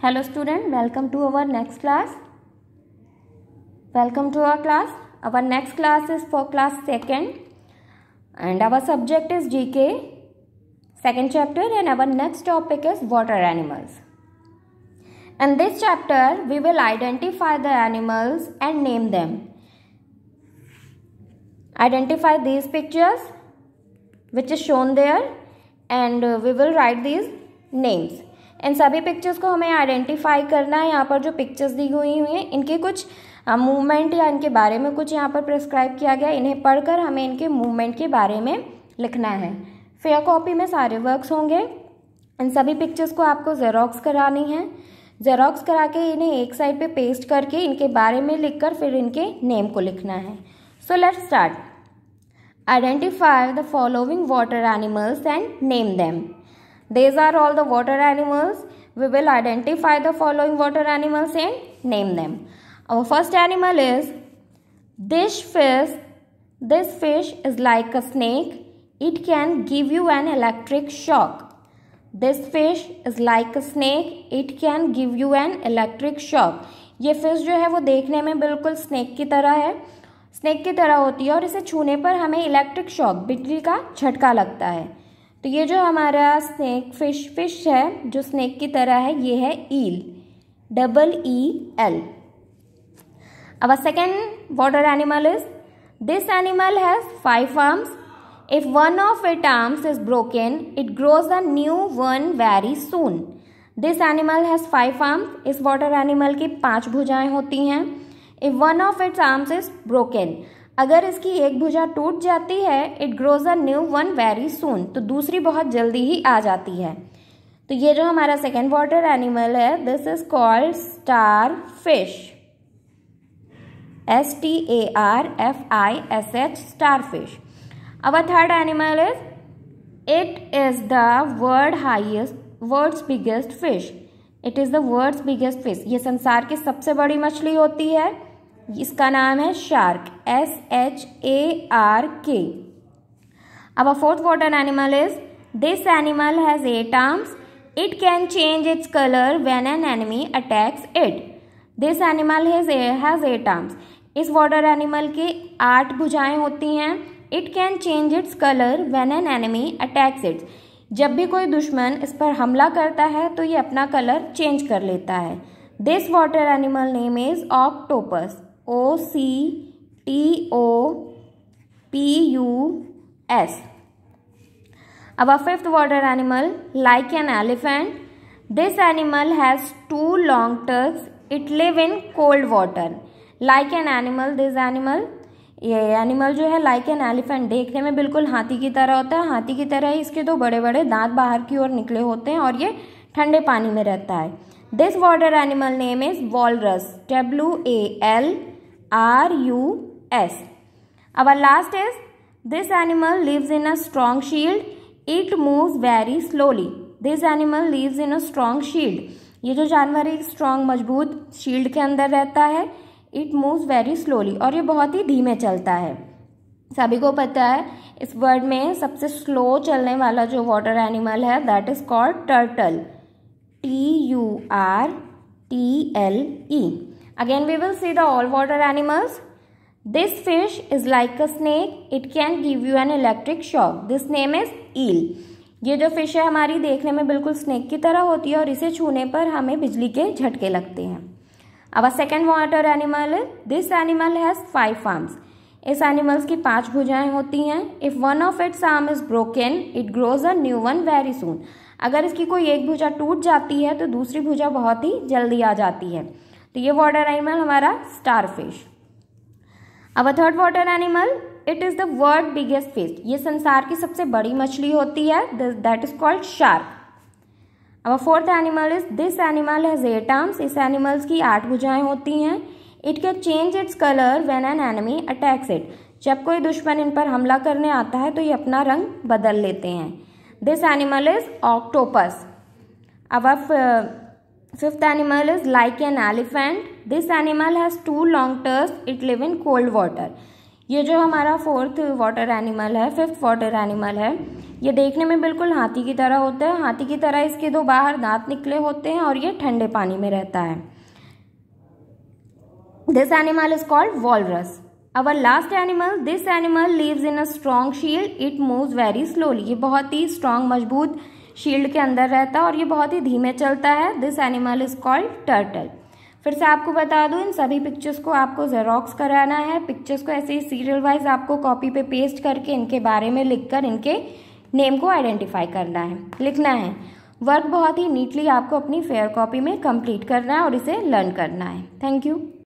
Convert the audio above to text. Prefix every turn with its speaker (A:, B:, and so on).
A: hello student welcome to our next class welcome to our class our next class is for class 2nd and our subject is gk second chapter and our next topic is water animals in this chapter we will identify the animals and name them identify these pictures which is shown there and we will write these names इन सभी pictures को हमें identify करना है यहाँ पर जो pictures दी हुई हुई हैं इनके कुछ मूवमेंट या इनके बारे में कुछ यहाँ पर प्रिस्क्राइब किया गया इन्हें पढ़कर हमें इनके मूवमेंट के बारे में लिखना है फेयर कॉपी में सारे वर्क्स होंगे इन सभी पिक्चर्स को आपको जेरोक्स करानी है जेरोक्स करा के इन्हें एक साइड पे पेस्ट करके इनके बारे में लिखकर फिर इनके नेम को लिखना है so let start identify the following water animals and name them These are all the water animals. We will identify the following water animals and name them. Our first animal is this fish. This fish is like a snake. It can give you an electric shock. This fish is like a snake. It can give you an electric shock. ye fish jo hai wo dekhne mein bilkul snake ki tarah hai snake की तरह होती है और इसे छूने पर हमें electric shock बिजली का झटका लगता है तो ये जो हमारा स्नैक फिश फिश है जो स्नैक की तरह है ये है ईल डबल ई एल अब second water animal is this animal has five arms if one of it arms is broken it grows a new one very soon this animal has five arms इस water animal की पांच भुजाएं होती हैं if one of its arms is broken अगर इसकी एक भुजा टूट जाती है it grows a new one very soon तो दूसरी बहुत जल्दी ही आ जाती है तो ये जो हमारा सेकेंड वाटर एनिमल है this is called star fish S T A R F I S H star fish our third animal is it is the world highest world's biggest fish it is the world's biggest fish ये संसार की सबसे बड़ी मछली होती है इसका नाम है shark S H A R K अब a fourth water animal is this animal has eight arms it can change its colour when an enemy attacks it this animal has has eight इस water animal के आठ भुजाएं होती हैं it can change its colour when an enemy attacks its जब भी कोई दुश्मन इस पर हमला करता है तो ये अपना कलर चेंज कर लेता है this water animal name is octopus O C T O P U S अब fifth water animal like an elephant this animal has two long tusks it live in cold water like an animal this animal ये animal जो है like an elephant देखने में बिल्कुल हाथी की तरह होता है हाथी की तरह ही इसके दो बड़े बड़े दांत बाहर की ओर निकले होते हैं और ये ठंडे पानी में रहता है this water animal name is walrus W A L R U S our last is this animal lives in a strong shield it move very slowly this animal lives in a strong shield ये जो जानवर एक strong मजबूत shield के अंदर रहता है it moves very slowly और ये बहुत ही धीमे चलता है सभी को पता है इस वर्ड में सबसे स्लो चलने वाला जो वाटर एनिमल है that is called turtle T U R T L E Again we will see the all water animals. This fish is like a snake. It can give you an electric shock. This name is eel. ये जो fish है हमारी देखने में बिल्कुल snake की तरह होती है और इसे छूने पर हमें बिजली के झटके लगते हैं अब second water animal this animal has five arms इस एनिमल्स की पांच भुजाएं होती हैं if one of its arm is broken it grows a new one very soon अगर इसकी कोई एक भुजा टूट जाती है तो दूसरी भुजा बहुत ही जल्दी आ जाती है तो ये वाटर एनिमल हमारा स्टार फिश अब third water animal it is the world biggest fish ये संसार की सबसे बड़ी मछली होती है दैट इज कॉल्ड शार्क अब fourth animal is this animal has eight arms इस एनिमल्स की आठ भुजाएं होती हैं it can change its colour when an enemy attacks it जब कोई दुश्मन इन पर हमला करने आता है तो ये अपना रंग बदल लेते हैं दिस एनिमल इज ऑक्टोपस अब Fifth animal is like an elephant. This animal has two long tusks. It live in cold water. ये जो हमारा फोर्थ वाटर एनिमल है फिफ्थ वाटर एनिमल है ये देखने में बिल्कुल हाथी की तरह होता है हाथी की तरह इसके दो बाहर दांत निकले होते हैं और ये ठंडे पानी में रहता है this animal is called walrus our last animal this animal lives in a strong shield it moves very slowly ये बहुत ही स्ट्रॉन्ग मजबूत शील्ड के अंदर रहता है और ये बहुत ही धीमे चलता है this animal is called turtle फिर से आपको बता दूं इन सभी पिक्चर्स को आपको जेरोक्स कराना है पिक्चर्स को ऐसे ही सीरियल वाइज आपको कॉपी पे पेस्ट करके इनके बारे में लिखकर इनके नेम को आइडेंटिफाई करना है लिखना है वर्क बहुत ही नीटली आपको अपनी फेयर कॉपी में कंप्लीट करना है और इसे लर्न करना है थैंक यू